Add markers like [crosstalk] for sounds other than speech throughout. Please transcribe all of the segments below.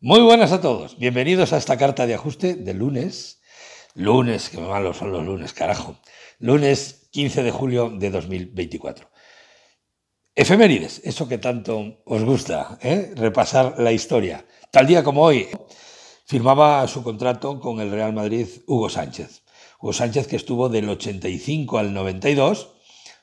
Muy buenas a todos. Bienvenidos a esta carta de ajuste de lunes. Lunes, que malos son los lunes, carajo. Lunes 15 de julio de 2024. Efemérides, eso que tanto os gusta, ¿eh? repasar la historia. Tal día como hoy, firmaba su contrato con el Real Madrid Hugo Sánchez. Hugo Sánchez que estuvo del 85 al 92,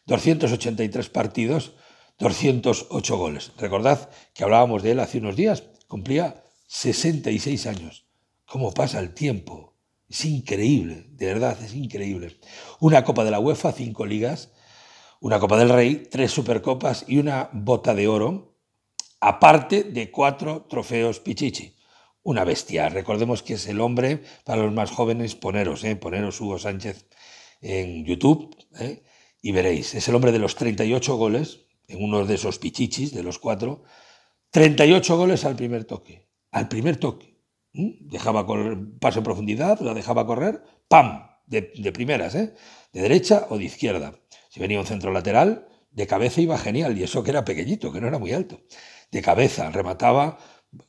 283 partidos, 208 goles. Recordad que hablábamos de él hace unos días, cumplía 66 años. ¿Cómo pasa el tiempo? Es increíble, de verdad, es increíble. Una Copa de la UEFA, cinco ligas, una Copa del Rey, tres Supercopas y una bota de oro, aparte de cuatro trofeos Pichichi. Una bestia. Recordemos que es el hombre, para los más jóvenes, poneros, eh, poneros Hugo Sánchez en YouTube eh, y veréis. Es el hombre de los 38 goles, en uno de esos pichichis, de los cuatro. 38 goles al primer toque al primer toque. Dejaba correr, paso en profundidad, la dejaba correr, ¡pam! De, primeras, ¿eh? De derecha o de izquierda. Si venía un centro lateral, de cabeza iba genial, y eso que era pequeñito, que no era muy alto. De cabeza, remataba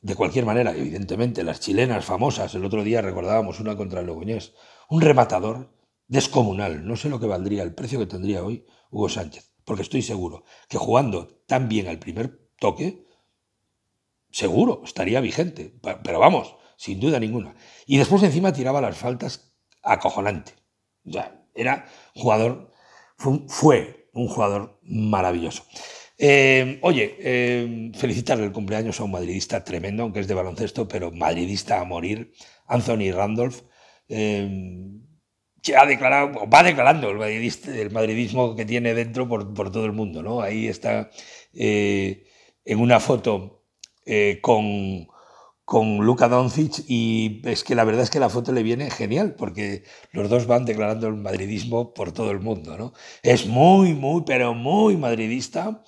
de cualquier manera, evidentemente, las chilenas famosas, el otro día recordábamos una contra el Logoñés, un rematador descomunal, no sé lo que valdría, el precio que tendría hoy Hugo Sánchez, porque estoy seguro que jugando tan bien al primer toque, seguro, estaría vigente, pero vamos, sin duda ninguna. Y después encima tiraba las faltas acojonante. Ya, era jugador, fue un, jugador maravilloso. Eh, oye, eh, felicitarle el cumpleaños a un madridista tremendo, aunque es de baloncesto, pero madridista a morir, Anthony Randolph. Eh, que ha declarado, va declarando el, madridismo que tiene dentro por, todo el mundo, ¿no? Ahí está en una foto eh, con, con Luka Doncic y es que la verdad es que la foto le viene genial porque los dos van declarando el madridismo por todo el mundo, ¿no? Es muy, muy, pero muy madridista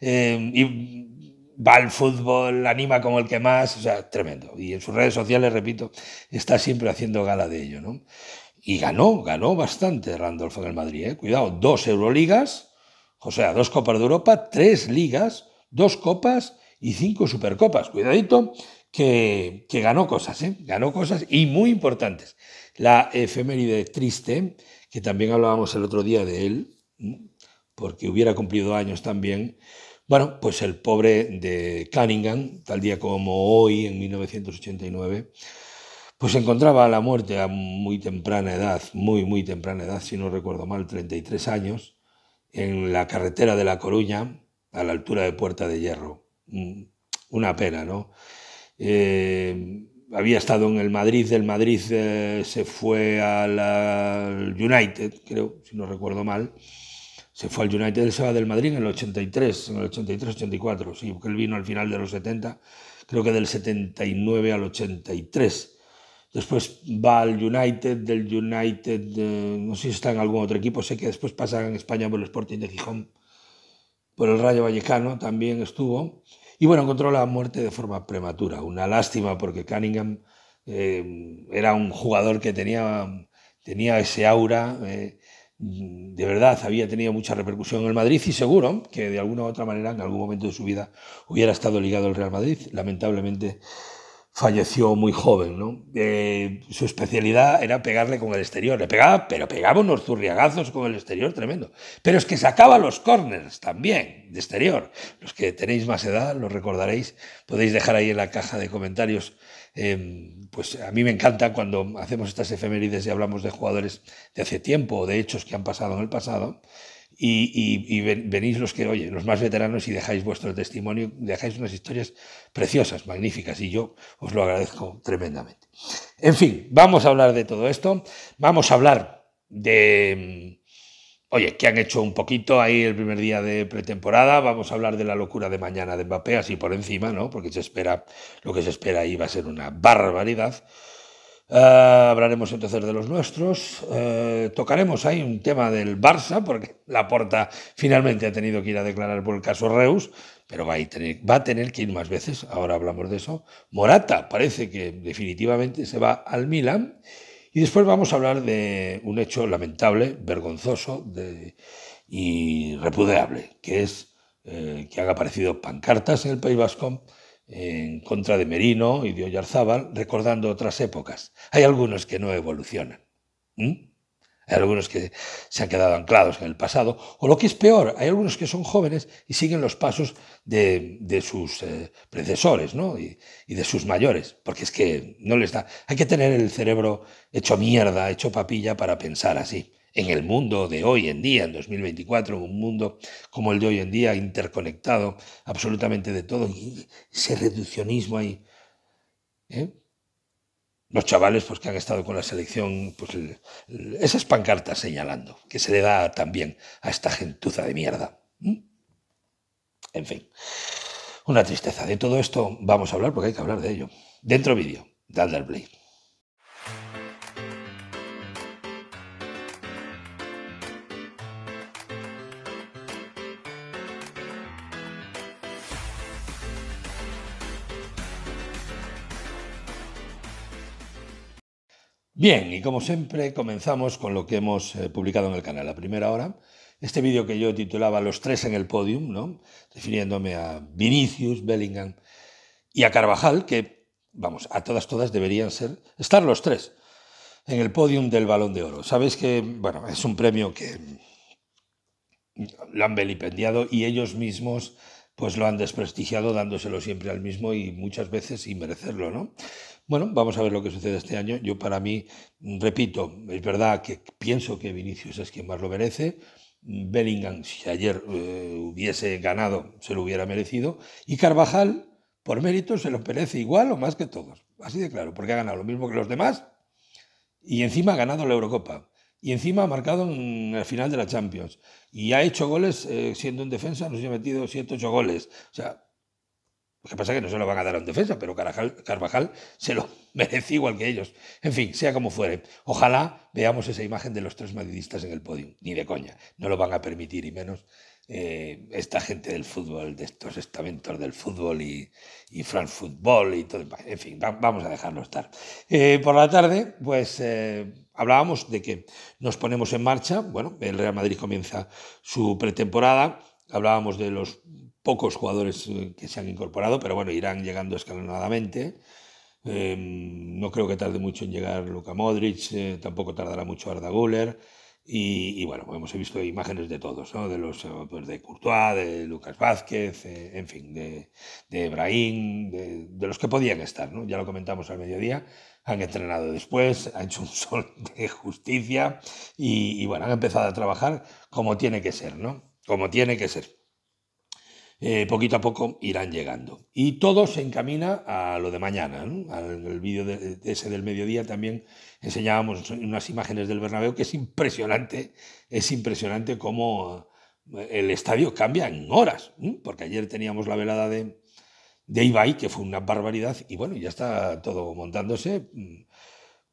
eh, y va al fútbol, anima como el que más, o sea, tremendo. Y en sus redes sociales, repito, está siempre haciendo gala de ello, ¿no? Y ganó, ganó bastante Randolph en el Madrid, ¿eh? Cuidado, dos Euroligas, o sea, dos Copas de Europa, tres Ligas, dos Copas y cinco Supercopas. Cuidadito, que, ganó cosas, ¿eh? ganó cosas y muy importantes. La efeméride triste, que también hablábamos el otro día de él, porque hubiera cumplido años también. Bueno, pues el pobre de Cunningham, tal día como hoy, en 1989, pues encontraba la muerte a muy temprana edad, muy, muy temprana edad, si no recuerdo mal, 33 años, en la carretera de La Coruña, a la altura de Puerta de Hierro. Mm, una pena, ¿no? Eh, había estado en el Madrid, del Madrid eh, se fue al, United, creo, si no recuerdo mal, se fue al United, se del Madrid en el 83, en el 83-84, sí, porque él vino al final de los 70, creo que del 79 al 83. Después va al United, del United, eh, no sé si está en algún otro equipo, sé que después pasa en España por el Sporting de Gijón, por el Rayo Vallecano también estuvo. Y bueno, encontró la muerte de forma prematura. Una lástima porque Cunningham eh, era un jugador que tenía, tenía ese aura. Eh, de verdad había tenido mucha repercusión en el Madrid y seguro que de alguna u otra manera en algún momento de su vida hubiera estado ligado al Real Madrid. Lamentablemente falleció muy joven. ¿no? Eh, su especialidad era pegarle con el exterior. Le pegaba, pero pegaba unos zurriagazos con el exterior tremendo. Pero es que sacaba los corners también, de exterior. Los que tenéis más edad, lo recordaréis. Podéis dejar ahí en la caja de comentarios. Eh, pues a mí me encanta cuando hacemos estas efemérides y hablamos de jugadores de hace tiempo o de hechos que han pasado en el pasado y, venís los que, oye, los más veteranos y dejáis vuestro testimonio, dejáis unas historias preciosas, magníficas, y yo os lo agradezco tremendamente. En fin, vamos a hablar de todo esto, vamos a hablar de, mm, oye, que han hecho un poquito ahí el primer día de pretemporada, vamos a hablar de la locura de mañana de Mbappé, así por encima, ¿no? Porque se espera, lo que se espera ahí va a ser una barbaridad. Ah, hablaremos entonces de los nuestros. Eh, tocaremos ahí un tema del Barça, porque Laporta finalmente ha tenido que ir a declarar por el caso Reus, pero va a, tener, va a tener que ir más veces. Ahora hablamos de eso. Morata parece que definitivamente se va al Milan. Y después vamos a hablar de un hecho lamentable, vergonzoso de, y repudiable, que es eh, que han aparecido pancartas en el País Vasco en contra de Merino y de Oyarzábal, recordando otras épocas. Hay algunos que no evolucionan. Hay algunos que se han quedado anclados en el pasado, o lo que es peor, hay algunos que son jóvenes y siguen los pasos de, sus eh, predecesores ¿no? y, y, de sus mayores, porque es que no les da. Hay que tener el cerebro hecho mierda, hecho papilla para pensar así en el mundo de hoy en día, en 2024, un mundo como el de hoy en día, interconectado absolutamente de todo, y ese reduccionismo ahí. ¿eh? Los chavales pues, que han estado con la selección, pues esas pancartas señalando, que se le da también a esta gentuza de mierda. En fin, una tristeza. De todo esto vamos a hablar porque hay que hablar de ello. Dentro vídeo, de Bien, y como siempre comenzamos con lo que hemos eh, publicado en el canal La primera hora. Este vídeo que yo titulaba Los tres en el podium, ¿no? refiriéndome a Vinicius, Bellingham y a Carvajal, que, vamos, a todas, todas deberían ser, estar los tres en el podium del Balón de Oro. Sabéis que, bueno, es un premio que lo han vilipendiado y ellos mismos pues lo han desprestigiado dándoselo siempre al mismo y muchas veces sin merecerlo, ¿no? Bueno, vamos a ver lo que sucede este año. Yo para mí, repito, es verdad que pienso que Vinicius es quien más lo merece. Bellingham, si ayer eh, hubiese ganado, se lo hubiera merecido. Y Carvajal, por mérito, se lo merece igual o más que todos. Así de claro, porque ha ganado lo mismo que los demás y encima ha ganado la Eurocopa. Y encima ha marcado en el final de la Champions. Y ha hecho goles, eh, siendo en defensa, nos ha metido 108 goles. O sea, lo que pasa es que no se lo van a dar a un defensa, pero Carvajal se lo [laughs] merece igual que ellos. En fin, sea como fuere. Ojalá veamos esa imagen de los tres madridistas en el podio. Ni de coña. No lo van a permitir, y menos eh, esta gente del fútbol, de estos estamentos del fútbol y, y fútbol y todo. En fin, vamos a dejarlo estar. Eh, por la tarde, pues eh, hablábamos de que nos ponemos en marcha. Bueno, el Real Madrid comienza su pretemporada. Hablábamos de los pocos jugadores que se han incorporado, pero bueno, irán llegando escalonadamente. no creo que tarde mucho en llegar Luka Modric, tampoco tardará mucho Arda Guller. Y, bueno, pues hemos visto imágenes de todos, ¿no? de los eh, pues de Courtois, de Lucas Vázquez, eh, en fin, de, de Brahim, de, los que podían estar. ¿no? Ya lo comentamos al mediodía, han entrenado después, [laughs] han hecho un sol de justicia y, y bueno, han empezado a trabajar como tiene que ser, ¿no? Como tiene que ser. Eh, poquito a poco irán llegando. Y todo se encamina a lo de mañana, ¿no? al vídeo ese del mediodía también enseñábamos unas imágenes del Bernabéu que es impresionante, es impresionante cómo eh, el estadio cambia en horas, porque ayer teníamos la velada de, de Ibai, que fue una barbaridad, y bueno, ya está todo montándose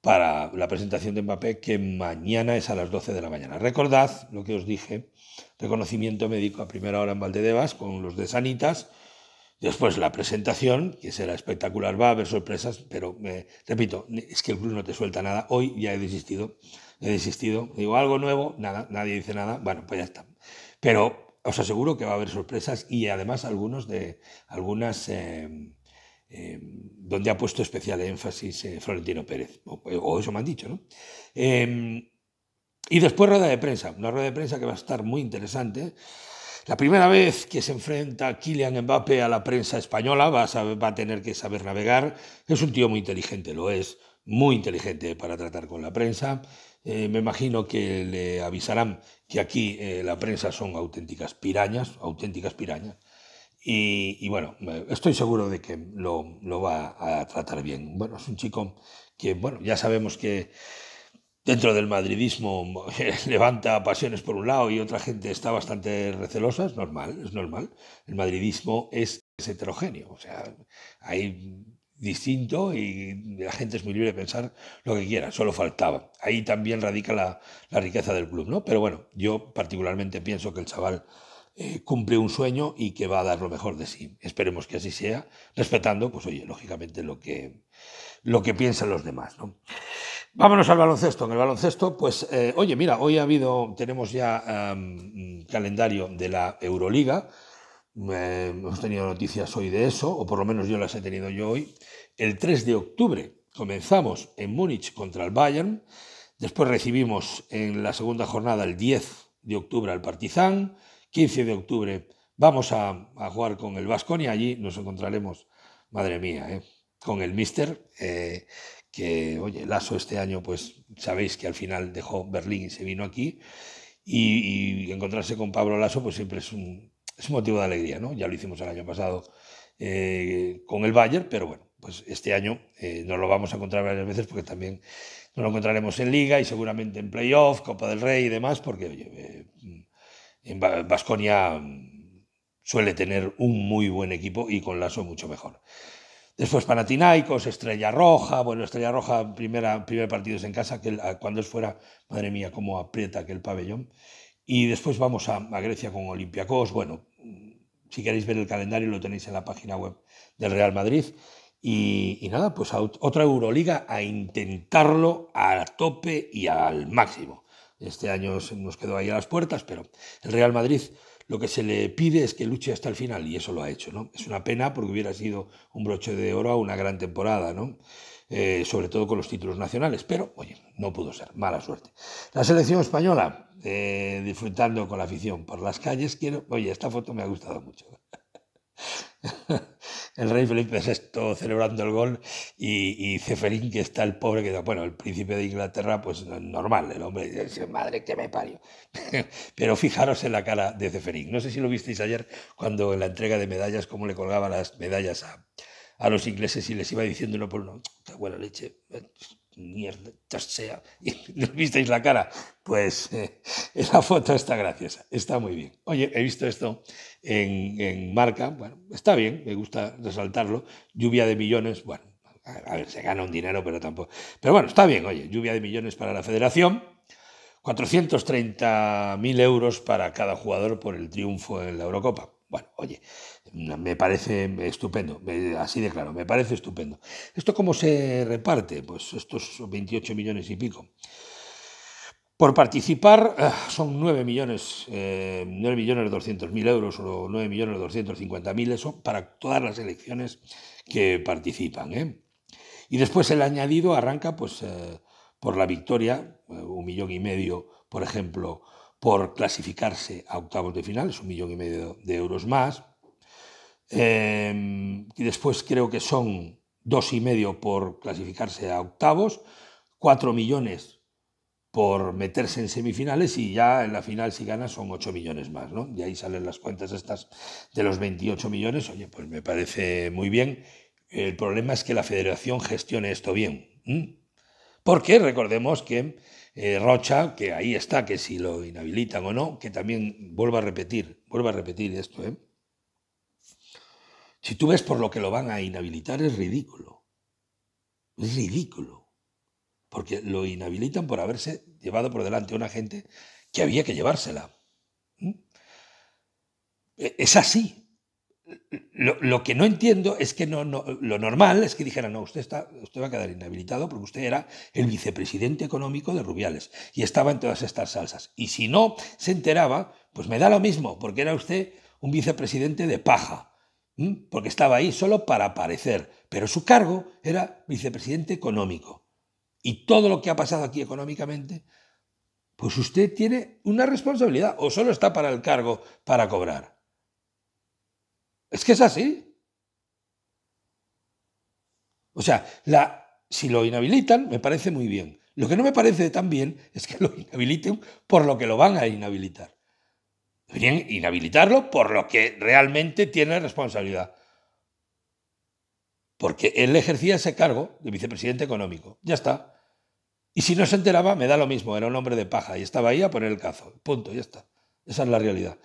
para la presentación de Mbappé, que mañana es a las 12 de la mañana. Recordad lo que os dije, reconocimiento médico a primera hora en Valdedevas con los de Sanitas, después la presentación, que será espectacular, va a haber sorpresas, pero eh, repito, es que el club no te suelta nada, hoy ya he desistido, he desistido, digo algo nuevo, nada, nadie dice nada, bueno, pues ya está. Pero os aseguro que va a haber sorpresas y además algunos de algunas... Eh, Em, donde ha puesto especial énfasis eh, Florentino Pérez, o, eso me han dicho, ¿no? Em, y después rueda de prensa, una rueda de prensa que va a estar muy interesante. La primera vez que se enfrenta Kylian Mbappé a la prensa española va a, va a tener que saber navegar. Es un tío muy inteligente, lo es, muy inteligente para tratar con la prensa. Eh, me imagino que le avisarán que aquí eh, la prensa son auténticas pirañas, auténticas pirañas. Y, bueno, eh, estoy seguro de que lo, va a tratar bien. Bueno, es un chico que, bueno, ya sabemos que dentro del madridismo [laughs] levanta pasiones por un lado y otra gente está bastante recelosa, es normal, es normal. El madridismo es, heterogéneo, o sea, hay distinto y la gente es muy libre de pensar lo que quiera, solo faltaba. Ahí también radica la riqueza del club, ¿no? Pero bueno, yo particularmente pienso que el chaval cumple un sueño y que va a dar lo mejor de sí. Esperemos que así sea, respetando, pues oye, lógicamente lo que, lo que piensan los demás. ¿no? Vámonos al baloncesto. En el baloncesto, pues, eh, oye, mira, hoy ha habido, tenemos ya calendario de la Euroliga. Eh, hemos tenido noticias hoy de eso, o por lo menos yo las he tenido yo hoy. El 3 de octubre comenzamos en Múnich contra el Bayern. Después recibimos en la segunda jornada, el 10 de octubre, al Partizan. 15 de octubre vamos a, jugar con el y Allí nos encontraremos, madre mía, eh, con el Mister, eh, que, oye, Lazo este año, pues sabéis que al final dejó Berlín y se vino aquí. Y, encontrarse con Pablo Lazo, pues siempre es un, motivo de alegría, ¿no? Ya lo hicimos el año pasado eh, con el Bayern, pero bueno, pues este año nos lo vamos a encontrar varias veces porque también nos lo encontraremos en Liga y seguramente en Playoff, Copa del Rey y demás, porque, oye en Vasconia suele tener un muy buen equipo y con lazo mucho mejor. Después Panathinaikos, Estrella Roja, bueno, Estrella Roja, primera, primer partido es en casa, que cuando es fuera, madre mía, cómo aprieta aquel pabellón. Y después vamos a, Grecia con Olympiacos, bueno, si queréis ver el calendario lo tenéis en la página web del Real Madrid. Y, nada, pues otra Euroliga a intentarlo al tope y al máximo. Este año nos quedó ahí a las puertas, pero el Real Madrid lo que se le pide es que luche hasta el final y eso lo ha hecho, ¿no? Es una pena porque hubiera sido un broche de oro a una gran temporada, ¿no? Eh, sobre todo con los títulos nacionales, pero oye, no pudo ser, mala suerte. La selección española, eh, disfrutando con la afición por las calles, quiero, oye, esta foto me ha gustado mucho. [laughs] el rey Felipe [laughs] VI celebrando el gol y, Zeferín, que está el pobre, que bueno, el príncipe de Inglaterra, pues normal, el hombre dice, madre que me parió. [laughs] Pero fijaros en la cara de Zeferín, No sé si lo visteis ayer cuando en la entrega de medallas, cómo le colgaba las medallas a, los ingleses y les iba diciendo uno por uno, está buena leche, mierda, sea, y [laughs] visteis la cara. Pues esa eh, la foto está graciosa, está muy bien. Oye, he visto esto en, marca, bueno, está bien, me gusta resaltarlo. Lluvia de millones, bueno, a, a ver, se gana un dinero, pero tampoco. Pero bueno, está bien, oye, lluvia de millones para la federación. 430.000 euros para cada jugador por el triunfo en la Eurocopa. Bueno, oye, mm, me parece estupendo, así de claro, me parece estupendo. ¿Esto cómo se reparte? Pues estos 28 millones y pico. Por participar ah, son 9 millones, eh, millones euros o 9 millones 250 eso para todas las elecciones que participan. ¿eh? Y después el añadido arranca pues, eh, por la victoria, eh, un millón y medio, por ejemplo, por clasificarse a octavos de final, es un millón y medio de euros más. Em, y después creo que son dos y medio por clasificarse a octavos, cuatro millones por meterse en semifinales y ya en la final si gana son ocho millones más, ¿no? De ahí salen las cuentas estas de los 28 millones, oye, pues me parece muy bien. El problema es que la federación gestione esto bien, porque recordemos que eh, Rocha, que ahí está, que si lo inhabilitan o no, que también vuelva a repetir, vuelva a repetir esto. ¿eh? Si tú ves por lo que lo van a inhabilitar, es ridículo. Es ridículo. Porque lo inhabilitan por haberse llevado por delante a una gente que había que llevársela. ¿Mm? E-, es así, lo, que no entiendo es que no, lo normal es que dijera, no, usted, está, usted va a quedar inhabilitado porque usted era el vicepresidente económico de Rubiales y estaba en todas estas salsas. Y si no se enteraba, pues me da lo mismo, porque era usted un vicepresidente de paja, porque estaba ahí solo para aparecer, pero su cargo era vicepresidente económico. Y todo lo que ha pasado aquí económicamente, pues usted tiene una responsabilidad o solo está para el cargo para cobrar. Es que es así. O sea, la, si lo inhabilitan, me parece muy bien. Lo que no me parece tan bien es que lo inhabiliten por lo que lo van a inhabilitar. Deberían inhabilitarlo por lo que realmente tiene responsabilidad. Porque él ejercía ese cargo de vicepresidente económico. Ya está. Y si no se enteraba, me da lo mismo. Era un hombre de paja y estaba ahí a poner el cazo. Punto, ya está. Esa es la realidad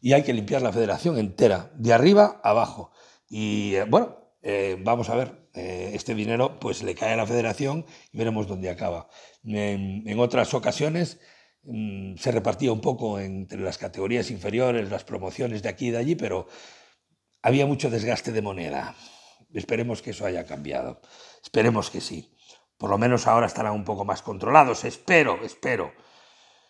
y hay que limpiar la federación entera, de arriba a abajo. Y eh, bueno, eh, vamos a ver, eh, este dinero pues le cae a la federación y veremos dónde acaba. En, otras ocasiones mm, se repartía un poco entre las categorías inferiores, las promociones de aquí y de allí, pero había mucho desgaste de moneda. Esperemos que eso haya cambiado. Esperemos que sí. Por lo menos ahora estarán un poco más controlados. Espero, espero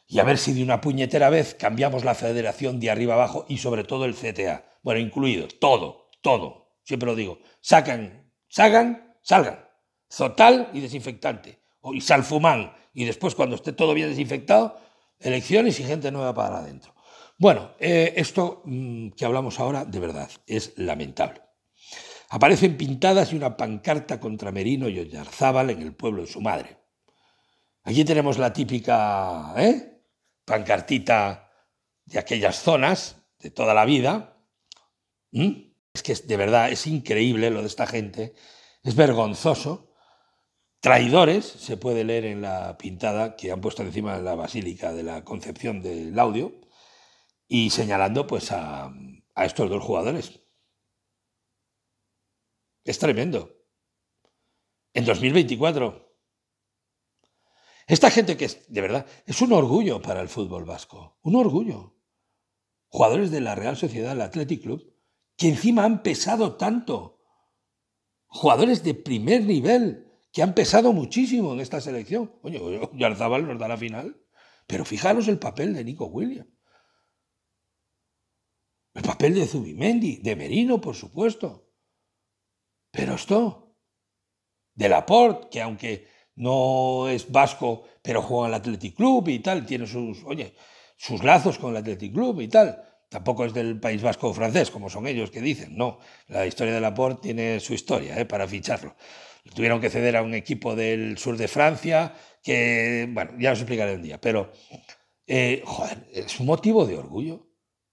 y a ver si de una puñetera vez cambiamos la federación de arriba abajo y sobre todo el CTA. Bueno, incluido, todo, todo. Siempre lo digo. Sacan, sacan, salgan. Zotal y desinfectante. Y salfumán. Y después, cuando esté todo bien desinfectado, elecciones y gente nueva para adentro. Bueno, eh, esto mm, que hablamos ahora, de verdad, es lamentable. Aparecen pintadas y una pancarta contra Merino y Ollarzábal en el pueblo de su madre. Allí tenemos la típica, ¿eh? pancartita de aquellas zonas de toda la vida. ¿Mm? Es que de verdad es increíble lo de esta gente, es vergonzoso. Traidores, se puede leer en la pintada que han puesto encima de la Basílica de la Concepción del audio, y señalando pues a, a estos dos jugadores. Es tremendo. En 2024, esta gente que, es, de verdad, es un orgullo para el fútbol vasco, un orgullo. Jugadores de la Real Sociedad, el Athletic Club, que encima han pesado tanto. Jugadores de primer nivel, que han pesado muchísimo en esta selección. Oye, Yarzabal nos da la final. Pero fijaros el papel de Nico Williams. El papel de Zubimendi, de Merino, por supuesto. Pero esto, de Laporte, que aunque no es vasco, pero juega en el Athletic Club y tal, tiene sus, oye, sus lazos con el Athletic Club y tal. Tampoco es del País Vasco francés, como son ellos que dicen, no. La historia del Laporte tiene su historia eh, para ficharlo. Tuvieron que ceder a un equipo del sur de Francia, que, bueno, ya os explicaré un día, pero, eh, joder, es un motivo de orgullo,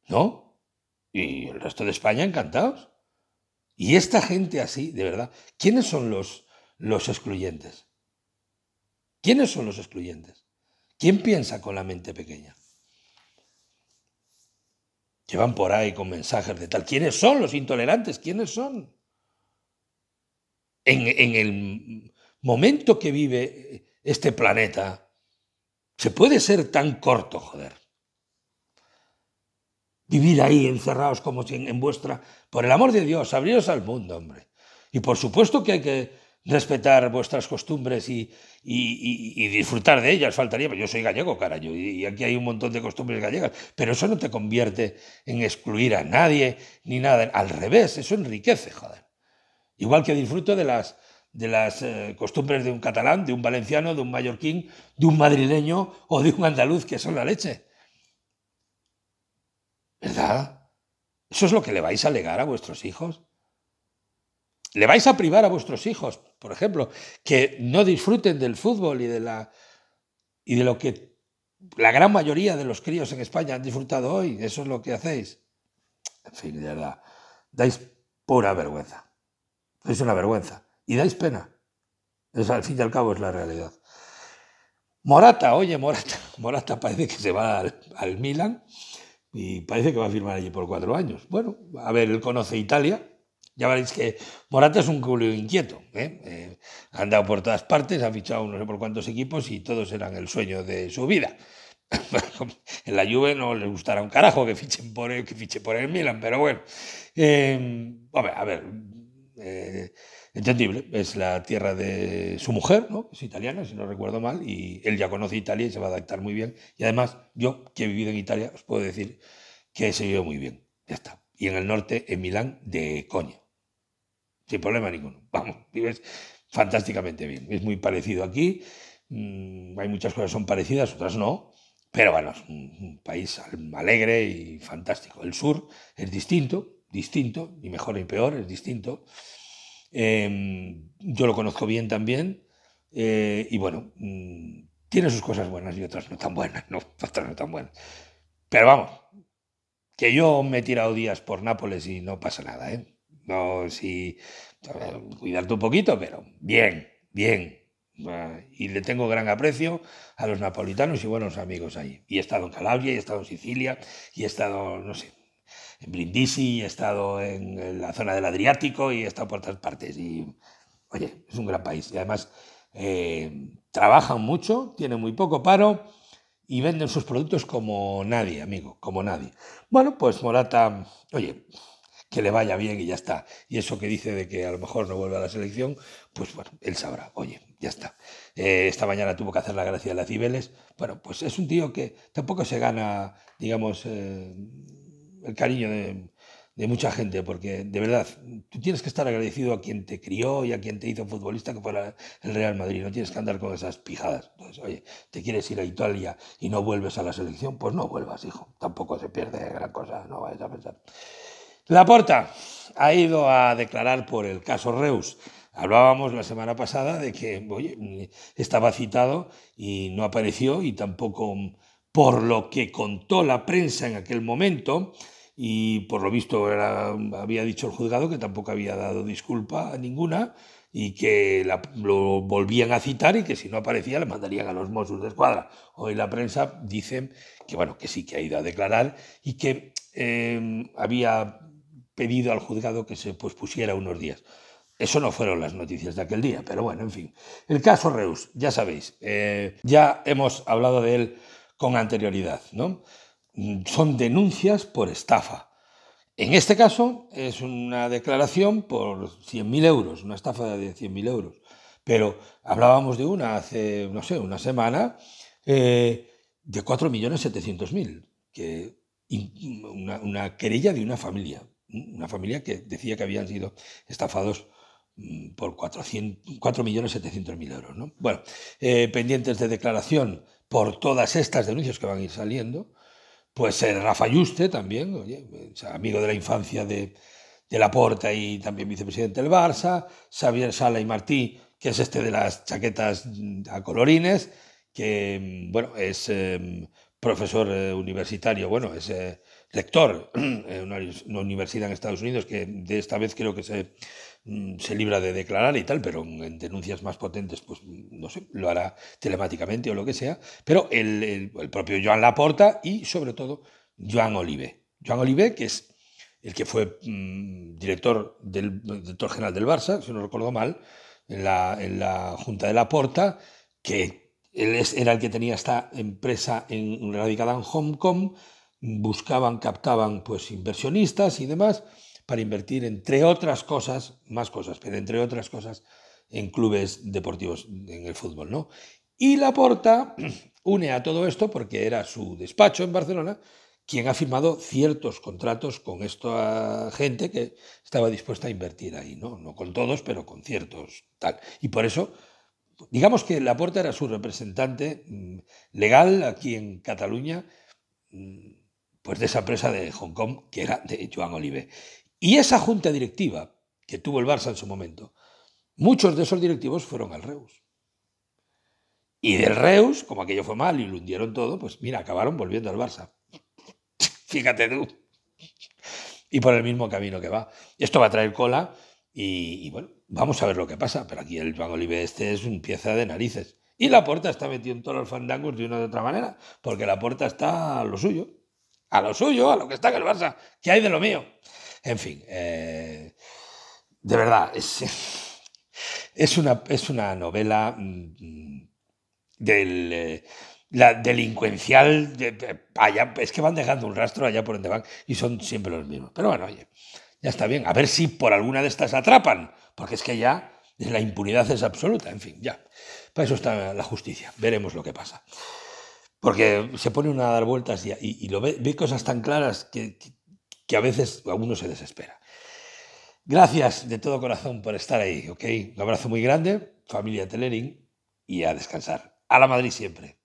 ¿no? Y el resto de España encantados. Y esta gente así, de verdad, ¿quiénes son los, los excluyentes? ¿Quiénes son los excluyentes? ¿Quién piensa con la mente pequeña? Llevan por ahí con mensajes de tal. ¿Quiénes son los intolerantes? ¿Quiénes son? En, el momento que vive este planeta, se puede ser tan corto, joder. Vivir ahí encerrados como si en, en vuestra... Por el amor de Dios, abriros al mundo, hombre. Y por supuesto que hay que respetar vuestras costumbres y, y, disfrutar de ellas, faltaría, pero pues yo soy gallego, carajo, y, aquí hay un montón de costumbres gallegas, pero eso no te convierte en excluir a nadie ni nada, al revés, eso enriquece, joder. Igual que disfruto de las, de las eh, costumbres de un catalán, de un valenciano, de un mallorquín, de un madrileño o de un andaluz, que son la leche. ¿Verdad? ¿Eso es lo que le vais a alegar a vuestros hijos? Le vais a privar a vuestros hijos, por ejemplo, que no disfruten del fútbol y de, la, y de lo que la gran mayoría de los críos en España han disfrutado hoy. Eso es lo que hacéis. En fin, de verdad, dais pura vergüenza. Sois una vergüenza. Y dais pena. Eso, al fin y al cabo es la realidad. Morata, oye, Morata. [laughs] Morata parece que se va al, al Milan y parece que va a firmar allí por cuatro años. Bueno, a ver, él conoce Italia ya veréis que Morata es un culo inquieto. ¿eh? Eh, ha andado por todas partes, ha fichado no sé por cuántos equipos y todos eran el sueño de su vida. [laughs] en la Juve no le gustará un carajo que fichen por él, que fiche por el Milan, pero bueno. Eh, a ver, entendible, es la tierra de su mujer, ¿no? Es italiana, si no recuerdo mal, y él ya conoce Italia y se va a adaptar muy bien. Y además, yo que he vivido en Italia, os puedo decir que se vive muy bien. Ya está. Y en el norte, en Milán, de coña problema ninguno. Vamos, vives fantásticamente bien. Es muy parecido aquí, mm, hay muchas cosas que son parecidas, otras no, pero bueno, es un, país alegre y fantástico. El sur es distinto, distinto, ni mejor ni peor, es distinto. Em, yo lo conozco bien también eh, y bueno, mm, tiene sus cosas buenas y otras no tan buenas, no, [laughs] otras no tan buenas. Pero vamos, que yo me he tirado días por Nápoles y no pasa nada, ¿eh? No, sí, cuidarte un poquito, pero bien, bien. Ah, y le tengo gran aprecio a los napolitanos y buenos amigos ahí. Y he estado en Calabria, y he estado en Sicilia, y he estado, no sé, en Brindisi, he estado en la zona del Adriático, y he estado por otras partes. Y, oye, es un gran país. Y además, eh, trabajan mucho, tienen muy poco paro y venden sus productos como nadie, amigo, como nadie. Bueno, pues Morata, oye, que le vaya bien y ya está. Y eso que dice de que a lo mejor no vuelve a la selección, pues bueno, él sabrá, oye, ya está. Eh, esta mañana tuvo que hacer la gracia de la Cibeles. Bueno, pues es un tío que tampoco se gana, digamos, eh, el cariño de, mucha gente, porque de verdad, tú tienes que estar agradecido a quien te crió y a quien te hizo futbolista que fuera el Real Madrid, no tienes que andar con esas pijadas. Entonces, oye, ¿te quieres ir a Italia y no vuelves a la selección? Pues no vuelvas, hijo, tampoco se pierde gran cosa, no vayas a pensar. Laporta ha ido a declarar por el caso Reus. Hablábamos la semana pasada de que estaba citado y no apareció y tampoco por lo que contó la prensa en aquel momento y por lo visto había dicho el juzgado que tampoco había dado disculpa a ninguna y que lo volvían a citar y que si no aparecía le mandarían a los Mossos de Escuadra. Hoy la prensa dice que, bueno, que sí que ha ido a declarar y que eh, había pedido al juzgado que se pospusiera unos días. Eso no fueron las noticias de aquel día, pero bueno, en fin. El caso Reus, ya sabéis, eh, ya hemos hablado de él con anterioridad, ¿no? Son denuncias por estafa. En este caso es una declaración por 100.000 euros, una estafa de 100.000 euros. Pero hablábamos de una hace, no sé, una semana, eh, de 4.700.000, que una querella de una familia una familia que decía que habían sido estafados mm, por 4.700.000 euros. Bueno, eh, pendientes de declaración por todas estas denuncias que van a ir saliendo, pues eh, Rafa Yuste también, amigo de la infancia de, Laporta y también vicepresidente del Barça, Xavier Sala y Martí, que es este de las chaquetas mm, a colorines, que mm, bueno, es em, profesor eh, universitario, bueno, es eh, lector [clears throat] en una universidad en Estados Unidos que de esta vez creo que se, mm, se libra de declarar y tal, pero en denuncias más potentes, pues mm, no sé, lo hará telemáticamente o lo que sea. Pero el, propio Joan Laporta y sobre todo Joan Olive. Joan Olive, que es el que fue mm, director, del, director general del Barça, si no recuerdo mal, en la, en la Junta de Laporta, que él era el que tenía esta empresa en, radicada en Hong Kong buscaban, captaban pues inversionistas y demás para invertir entre otras cosas, más cosas, pero entre otras cosas en clubes deportivos en el fútbol, ¿no? Y Laporta [clears throat] une a todo esto porque era su despacho en Barcelona quien ha firmado ciertos contratos con esta gente que estaba dispuesta a invertir ahí, ¿no? No con todos, pero con ciertos tal. Y por eso digamos que Laporta era su representante mm, legal aquí en Cataluña mm, pues de esa presa de Hong Kong que era de Joan Olive. Y esa junta directiva que tuvo el Barça en su momento, muchos de esos directivos fueron al Reus. Y del Reus, como aquello fue mal y lo hundieron todo, pues mira, acabaron volviendo al Barça. [laughs] Fíjate tú. Y por el mismo camino que va. Esto va a traer cola y, bueno, vamos a ver lo que pasa. Pero aquí el Joan Olive este es un pieza de narices. Y la puerta está metido en todos los fandangos de una de otra manera, porque la puerta está a lo suyo a lo suyo, a lo que está que el Barça, ¿qué hay de lo mío. En fin, eh, de verdad, [laughs] es, una, es una novela mm, eh, la delincuencial, es que van dejando un rastro allá por donde van y son siempre los mismos. Pero bueno, oye, ya está bien. A ver si por alguna de estas atrapan, porque es que ya la impunidad es absoluta. En fin, ya. Para eso está la justicia. Veremos lo que pasa. Porque se pone uno a dar vueltas y, lo ve, cosas tan claras que, a veces a uno se desespera. Gracias de todo corazón por estar ahí, ¿ok? Un abrazo muy grande, familia Telering, y a descansar. A la Madrid siempre.